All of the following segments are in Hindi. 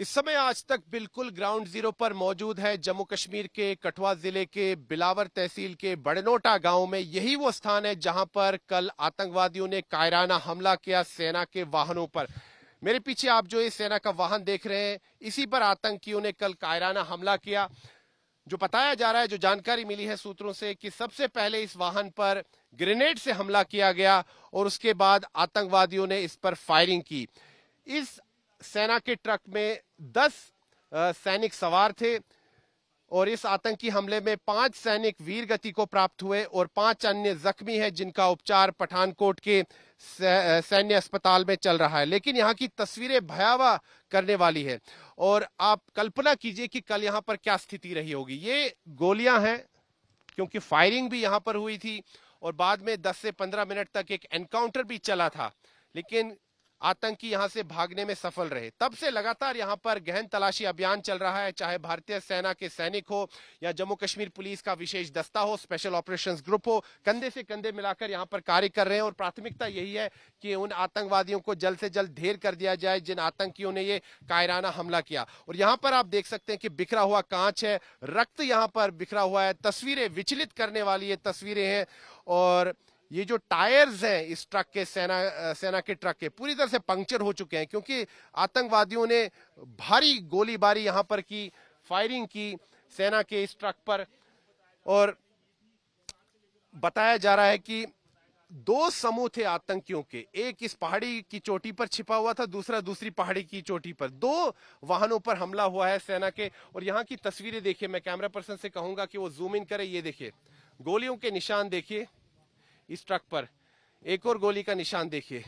इस समय आज तक बिल्कुल ग्राउंड जीरो पर मौजूद है जम्मू कश्मीर के कठुआ जिले के बिलावर तहसील के बड़नोटा गांव में यही वो स्थान है जहां पर कल आतंकवादियों ने कायराना हमला किया सेना के वाहनों पर मेरे पीछे आप जो ये सेना का वाहन देख रहे हैं इसी पर आतंकियों ने कल कायराना हमला किया जो बताया जा रहा है जो जानकारी मिली है सूत्रों से कि सबसे पहले इस वाहन पर ग्रेनेड से हमला किया गया और उसके बाद आतंकवादियों ने इस पर फायरिंग की इस सेना के ट्रक में दस सैनिक सवार थे और इस आतंकी हमले में पांच सैनिक वीर गति को प्राप्त हुए और पांच अन्य जख्मी हैं जिनका उपचार पठानकोट के सैन्य अस्पताल में चल रहा है लेकिन यहाँ की तस्वीरें भयावह करने वाली है और आप कल्पना कीजिए कि कल यहाँ पर क्या स्थिति रही होगी ये गोलियां हैं क्योंकि फायरिंग भी यहाँ पर हुई थी और बाद में 10 से 15 मिनट तक एक एनकाउंटर भी चला था लेकिन आतंकी यहां से भागने में सफल रहे तब से लगातार यहां पर गहन तलाशी अभियान चल रहा है चाहे भारतीय सेना के सैनिक हो या जम्मू कश्मीर पुलिस का विशेष दस्ता हो स्पेशल ऑपरेशंस ग्रुप हो कंधे से कंधे मिलाकर यहां पर कार्य कर रहे हैं और प्राथमिकता यही है कि उन आतंकवादियों को जल्द से जल्द ढेर कर दिया जाए जिन आतंकियों ने ये कायराना हमला किया और यहां पर आप देख सकते हैं कि बिखरा हुआ कांच है रक्त यहां पर बिखरा हुआ है तस्वीरें विचलित करने वाली ये तस्वीरें हैं और ये जो टायर्स हैं इस ट्रक के सेना सेना के ट्रक के पूरी तरह से पंक्चर हो चुके हैं क्योंकि आतंकवादियों ने भारी गोलीबारी यहां पर की फायरिंग की सेना के इस ट्रक पर और बताया जा रहा है कि दो समूह थे आतंकियों के एक इस पहाड़ी की चोटी पर छिपा हुआ था दूसरा दूसरी पहाड़ी की चोटी पर दो वाहनों पर हमला हुआ है सेना के और यहाँ की तस्वीरें देखिए मैं कैमरा पर्सन से कहूंगा कि वो जूम इन करे ये देखिए गोलियों के निशान देखिए इस ट्रक पर एक और गोली का निशान देखिए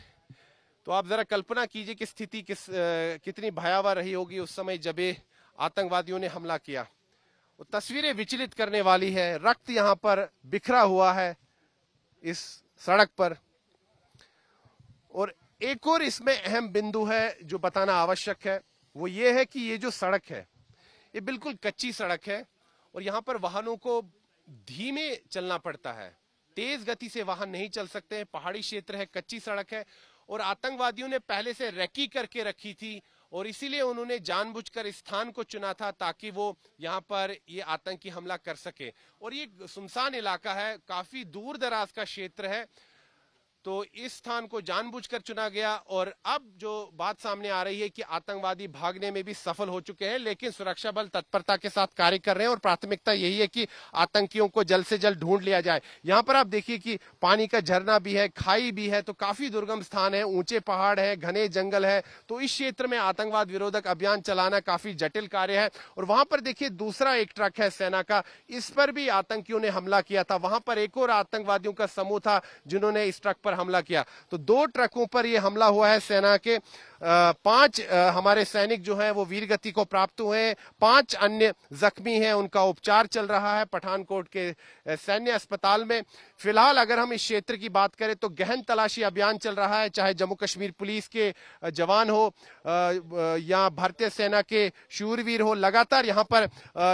तो आप जरा कल्पना कीजिए कि स्थिति किस कितनी भयावह रही होगी उस समय जब आतंकवादियों ने हमला किया वो तस्वीरें विचलित करने वाली है रक्त यहाँ पर बिखरा हुआ है इस सड़क पर और एक और इसमें अहम बिंदु है जो बताना आवश्यक है वो ये है कि ये जो सड़क है ये बिल्कुल कच्ची सड़क है और यहाँ पर वाहनों को धीमे चलना पड़ता है तेज गति से वाहन नहीं चल सकते हैं पहाड़ी क्षेत्र है कच्ची सड़क है और आतंकवादियों ने पहले से रेकी करके रखी थी और इसीलिए उन्होंने जानबूझकर स्थान को चुना था ताकि वो यहाँ पर ये आतंकी हमला कर सके और ये सुनसान इलाका है काफी दूर दराज का क्षेत्र है तो इस स्थान को जानबूझकर चुना गया और अब जो बात सामने आ रही है कि आतंकवादी भागने में भी सफल हो चुके हैं लेकिन सुरक्षा बल तत्परता के साथ कार्य कर रहे हैं और प्राथमिकता यही है कि आतंकियों को जल्द से जल्द ढूंढ लिया जाए यहाँ पर आप देखिए कि पानी का झरना भी है खाई भी है तो काफी दुर्गम स्थान है ऊंचे पहाड़ है घने जंगल है तो इस क्षेत्र में आतंकवाद विरोधक अभियान चलाना काफी जटिल कार्य है और वहां पर देखिए दूसरा एक ट्रक है सेना का इस पर भी आतंकियों ने हमला किया था वहां पर एक और आतंकवादियों का समूह था जिन्होंने इस ट्रक पर हमला किया तो दो ट्रकों पर यह हमला हुआ है सेना के पांच हमारे सैनिक जो हैं वो वीर गति को प्राप्त हुए हैं पांच अन्य जख्मी हैं उनका उपचार चल रहा है पठानकोट के सैन्य अस्पताल में फिलहाल अगर हम इस क्षेत्र की बात करें तो गहन तलाशी अभियान चल रहा है चाहे जम्मू कश्मीर पुलिस के जवान हो या भारतीय सेना के शूरवीर हो लगातार यहाँ पर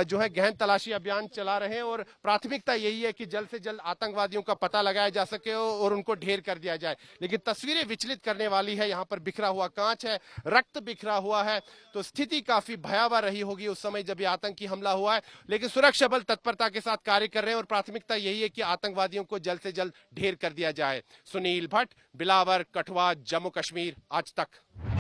जो है गहन तलाशी अभियान चला रहे हैं और प्राथमिकता यही है कि जल्द से जल्द आतंकवादियों का पता लगाया जा सके और उनको ढेर कर दिया जाए लेकिन तस्वीरें विचलित करने वाली है यहाँ पर बिखरा हुआ कांच कांच है रक्त बिखरा हुआ है तो स्थिति काफी भयावह रही होगी उस समय जब यह आतंकी हमला हुआ है लेकिन सुरक्षा बल तत्परता के साथ कार्य कर रहे हैं और प्राथमिकता यही है कि आतंकवादियों को जल्द से जल्द ढेर कर दिया जाए सुनील भट्ट बिलावर कठुआ जम्मू कश्मीर आज तक